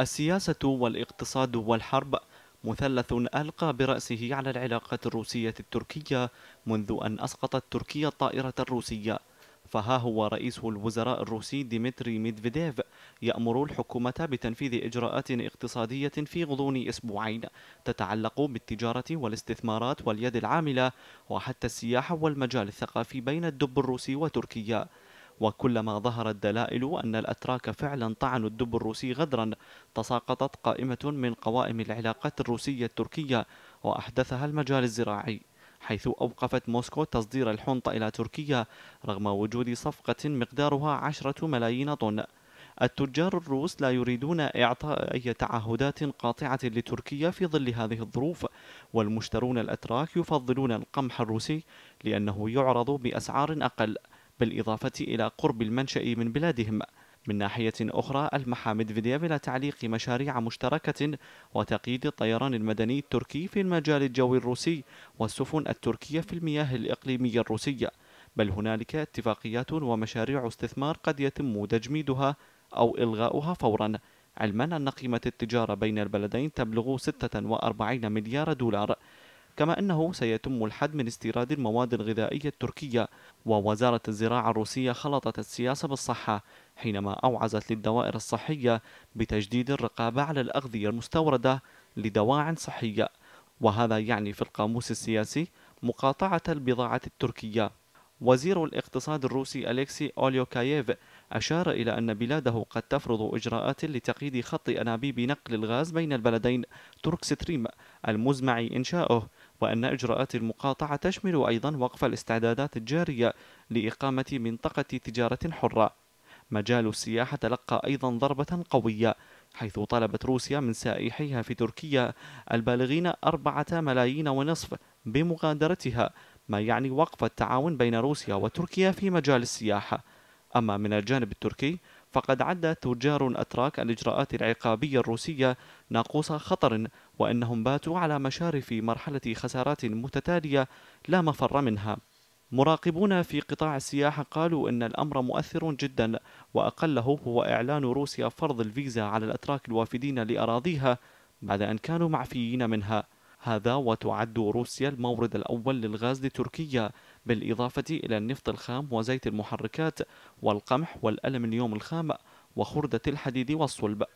السياسة والاقتصاد والحرب مثلث ألقى برأسه على العلاقة الروسية التركية منذ أن أسقطت تركيا الطائرة الروسية فها هو رئيس الوزراء الروسي ديمتري ميدفيديف يأمر الحكومة بتنفيذ إجراءات اقتصادية في غضون أسبوعين تتعلق بالتجارة والاستثمارات واليد العاملة وحتى السياحة والمجال الثقافي بين الدب الروسي وتركيا وكلما ظهرت دلائل أن الأتراك فعلا طعنوا الدب الروسي غدرا تساقطت قائمة من قوائم العلاقات الروسية التركية وأحدثها المجال الزراعي حيث أوقفت موسكو تصدير الحنطة إلى تركيا رغم وجود صفقة مقدارها عشرة ملايين طن التجار الروس لا يريدون إعطاء أي تعهدات قاطعة لتركيا في ظل هذه الظروف والمشترون الأتراك يفضلون القمح الروسي لأنه يعرض بأسعار أقل بالإضافة إلى قرب المنشأ من بلادهم من ناحية أخرى ألمح ميدفيديف إلى تعليق مشاريع مشتركة وتقييد الطيران المدني التركي في المجال الجوي الروسي والسفن التركية في المياه الإقليمية الروسية بل هنالك اتفاقيات ومشاريع استثمار قد يتم تجميدها أو إلغاؤها فورا علما أن قيمة التجارة بين البلدين تبلغ 46 مليار دولار كما أنه سيتم الحد من استيراد المواد الغذائية التركية ووزارة الزراعة الروسية خلطت السياسة بالصحة حينما أوعزت للدوائر الصحية بتجديد الرقابة على الأغذية المستوردة لدواع صحية وهذا يعني في القاموس السياسي مقاطعة البضاعة التركية وزير الاقتصاد الروسي أليكسي أوليوكاييف أشار إلى أن بلاده قد تفرض إجراءات لتقييد خط أنابيب نقل الغاز بين البلدين تركستريم المزمع إنشاؤه وأن إجراءات المقاطعة تشمل أيضا وقف الاستعدادات الجارية لإقامة منطقة تجارة حرة مجال السياحة تلقى أيضا ضربة قوية حيث طلبت روسيا من سائحيها في تركيا البالغين أربعة ملايين ونصف بمغادرتها ما يعني وقف التعاون بين روسيا وتركيا في مجال السياحة أما من الجانب التركي فقد عد تجار الأتراك الإجراءات العقابية الروسية ناقوس خطر وأنهم باتوا على مشارف مرحلة خسارات متتالية لا مفر منها مراقبون في قطاع السياحة قالوا أن الأمر مؤثر جدا وأقله هو إعلان روسيا فرض الفيزا على الأتراك الوافدين لأراضيها بعد أن كانوا معفيين منها هذا وتعد روسيا المورد الأول للغاز لتركيا بالإضافة إلى النفط الخام وزيت المحركات والقمح والألمنيوم الخام وخردة الحديد والصلب